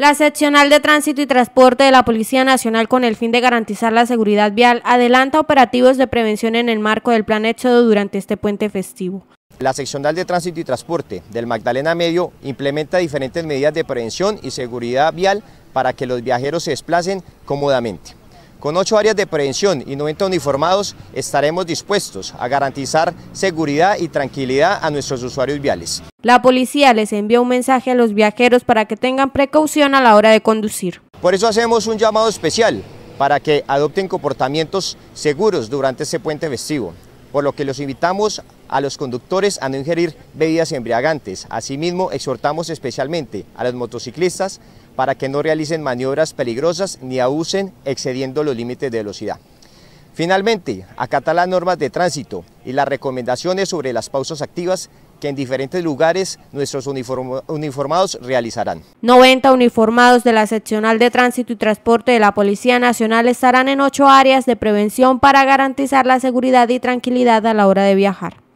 La seccional de tránsito y transporte de la Policía Nacional con el fin de garantizar la seguridad vial adelanta operativos de prevención en el marco del plan hecho durante este puente festivo. La seccional de tránsito y transporte del Magdalena Medio implementa diferentes medidas de prevención y seguridad vial para que los viajeros se desplacen cómodamente. Con ocho áreas de prevención y 90 uniformados estaremos dispuestos a garantizar seguridad y tranquilidad a nuestros usuarios viales. La policía les envía un mensaje a los viajeros para que tengan precaución a la hora de conducir. Por eso hacemos un llamado especial para que adopten comportamientos seguros durante este puente festivo por lo que los invitamos a los conductores a no ingerir bebidas embriagantes. Asimismo, exhortamos especialmente a los motociclistas para que no realicen maniobras peligrosas ni abusen excediendo los límites de velocidad. Finalmente, acata las normas de tránsito y las recomendaciones sobre las pausas activas que en diferentes lugares nuestros uniformados realizarán. 90 uniformados de la seccional de tránsito y transporte de la Policía Nacional estarán en ocho áreas de prevención para garantizar la seguridad y tranquilidad a la hora de viajar.